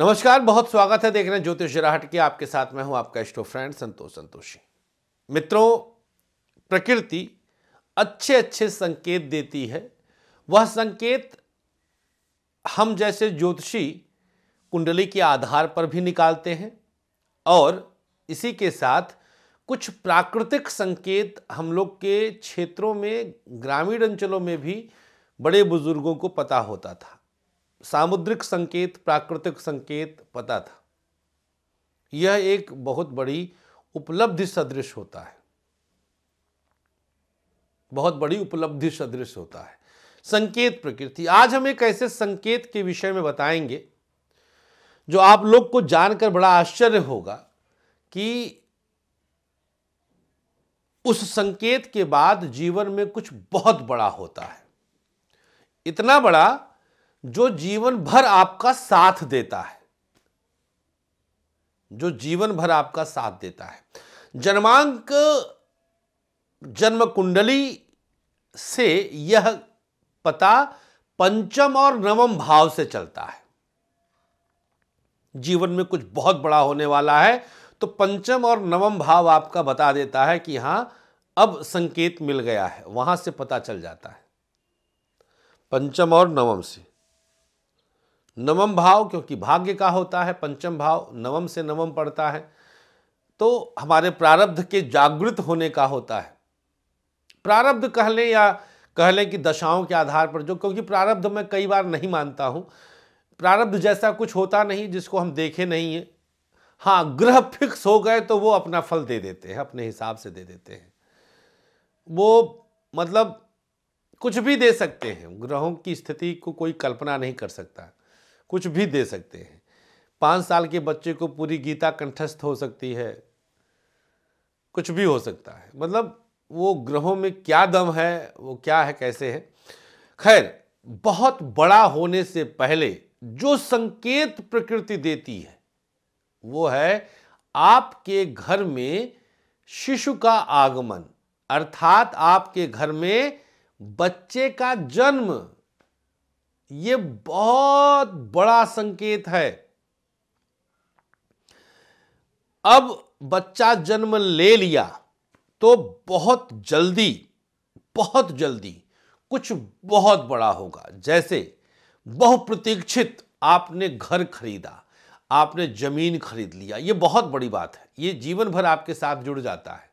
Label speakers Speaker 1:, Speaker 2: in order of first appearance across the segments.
Speaker 1: नमस्कार बहुत स्वागत है देख रहे हैं ज्योतिष जराहट के आपके साथ मैं हूं आपका स्टो फ्रेंड संतोष संतोषी मित्रों प्रकृति अच्छे अच्छे संकेत देती है वह संकेत हम जैसे ज्योतिषी कुंडली के आधार पर भी निकालते हैं और इसी के साथ कुछ प्राकृतिक संकेत हम लोग के क्षेत्रों में ग्रामीण अंचलों में भी बड़े बुजुर्गों को पता होता था सामुद्रिक संकेत प्राकृतिक संकेत पता था यह एक बहुत बड़ी उपलब्धि सदृश होता है बहुत बड़ी उपलब्धि सदृश होता है संकेत प्रकृति आज हम एक ऐसे संकेत के विषय में बताएंगे जो आप लोग को जानकर बड़ा आश्चर्य होगा कि उस संकेत के बाद जीवन में कुछ बहुत बड़ा होता है इतना बड़ा जो जीवन भर आपका साथ देता है जो जीवन भर आपका साथ देता है जन्मांक जन्म कुंडली से यह पता पंचम और नवम भाव से चलता है जीवन में कुछ बहुत बड़ा होने वाला है तो पंचम और नवम भाव आपका बता देता है कि हां अब संकेत मिल गया है वहां से पता चल जाता है पंचम और नवम से नवम भाव क्योंकि भाग्य का होता है पंचम भाव नवम से नवम पड़ता है तो हमारे प्रारब्ध के जागृत होने का होता है प्रारब्ध कह लें या कह लें कि दशाओं के आधार पर जो क्योंकि प्रारब्ध मैं कई बार नहीं मानता हूँ प्रारब्ध जैसा कुछ होता नहीं जिसको हम देखे नहीं है हाँ ग्रह फिक्स हो गए तो वो अपना फल दे देते हैं अपने हिसाब से दे देते हैं वो मतलब कुछ भी दे सकते हैं ग्रहों की स्थिति को कोई कल्पना नहीं कर सकता कुछ भी दे सकते हैं पाँच साल के बच्चे को पूरी गीता कंठस्थ हो सकती है कुछ भी हो सकता है मतलब वो ग्रहों में क्या दम है वो क्या है कैसे है खैर बहुत बड़ा होने से पहले जो संकेत प्रकृति देती है वो है आपके घर में शिशु का आगमन अर्थात आपके घर में बच्चे का जन्म यह बहुत बड़ा संकेत है अब बच्चा जन्म ले लिया तो बहुत जल्दी बहुत जल्दी कुछ बहुत बड़ा होगा जैसे बहुप्रतीक्षित आपने घर खरीदा आपने जमीन खरीद लिया ये बहुत बड़ी बात है ये जीवन भर आपके साथ जुड़ जाता है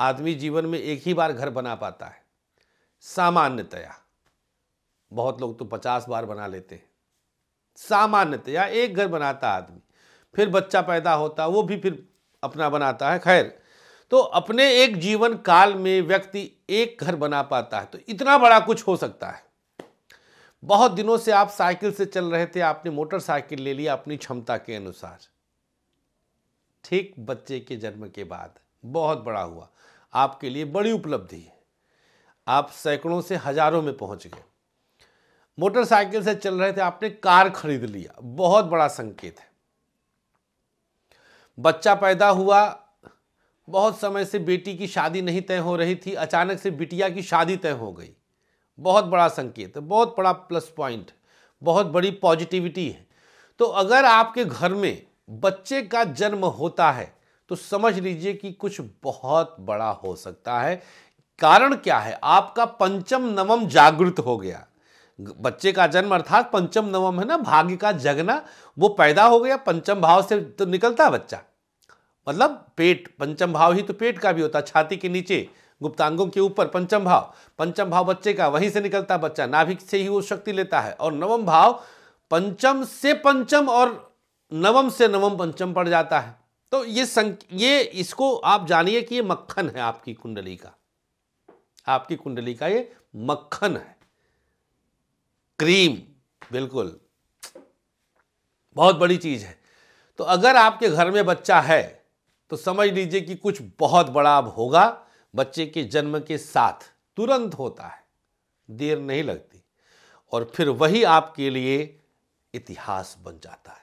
Speaker 1: आदमी जीवन में एक ही बार घर बना पाता है सामान्यतया बहुत लोग तो पचास बार बना लेते हैं सामान्यतया एक घर बनाता आदमी फिर बच्चा पैदा होता वो भी फिर अपना बनाता है खैर तो अपने एक जीवन काल में व्यक्ति एक घर बना पाता है तो इतना बड़ा कुछ हो सकता है बहुत दिनों से आप साइकिल से चल रहे थे आपने मोटरसाइकिल ले लिया अपनी क्षमता के अनुसार ठीक बच्चे के जन्म के बाद बहुत बड़ा हुआ आपके लिए बड़ी उपलब्धि है आप सैकड़ों से हजारों में पहुंच गए मोटरसाइकिल से चल रहे थे आपने कार खरीद लिया बहुत बड़ा संकेत है बच्चा पैदा हुआ बहुत समय से बेटी की शादी नहीं तय हो रही थी अचानक से बिटिया की शादी तय हो गई बहुत बड़ा संकेत है बहुत बड़ा प्लस पॉइंट बहुत बड़ी पॉजिटिविटी है तो अगर आपके घर में बच्चे का जन्म होता है तो समझ लीजिए कि कुछ बहुत बड़ा हो सकता है कारण क्या है आपका पंचम नवम जागृत हो गया बच्चे का जन्म अर्थात पंचम नवम है ना भाग्य का जगना वो पैदा हो गया पंचम भाव से तो निकलता है बच्चा मतलब पेट पंचम भाव ही तो पेट का भी होता है छाती के नीचे गुप्तांगों के ऊपर पंचम भाव पंचम भाव बच्चे का वहीं से निकलता बच्चा नाभिक से ही वो शक्ति लेता है और नवम भाव पंचम से पंचम और नवम से नवम पंचम पड़ जाता है तो ये संक ये इसको आप जानिए कि ये मक्खन है आपकी कुंडली का आपकी कुंडली का ये मक्खन है क्रीम बिल्कुल बहुत बड़ी चीज़ है तो अगर आपके घर में बच्चा है तो समझ लीजिए कि कुछ बहुत बड़ा अब होगा बच्चे के जन्म के साथ तुरंत होता है देर नहीं लगती और फिर वही आपके लिए इतिहास बन जाता है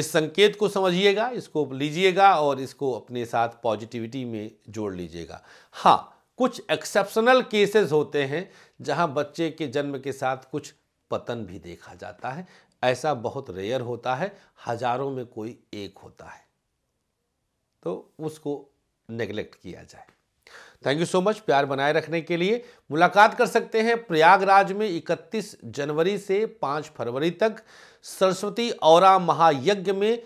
Speaker 1: इस संकेत को समझिएगा इसको लीजिएगा और इसको अपने साथ पॉजिटिविटी में जोड़ लीजिएगा हाँ कुछ एक्सेप्शनल केसेस होते हैं जहां बच्चे के जन्म के साथ कुछ पतन भी देखा जाता है ऐसा बहुत रेयर होता है हजारों में कोई एक होता है तो उसको नेग्लेक्ट किया जाए थैंक यू सो मच प्यार बनाए रखने के लिए मुलाकात कर सकते हैं प्रयागराज में 31 जनवरी से 5 फरवरी तक सरस्वती और महायज्ञ में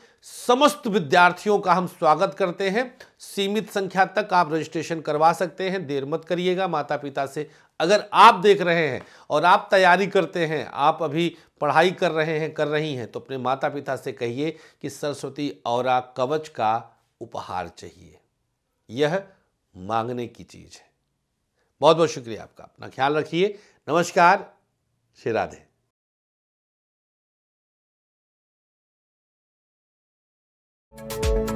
Speaker 1: समस्त विद्यार्थियों का हम स्वागत करते हैं सीमित संख्या तक आप रजिस्ट्रेशन करवा सकते हैं देर मत करिएगा माता पिता से अगर आप देख रहे हैं और आप तैयारी करते हैं आप अभी पढ़ाई कर रहे हैं कर रही हैं तो अपने माता पिता से कहिए कि सरस्वती और कवच का उपहार चाहिए यह मांगने की चीज है बहुत बहुत शुक्रिया आपका अपना ख्याल रखिए नमस्कार श्री राधे thank you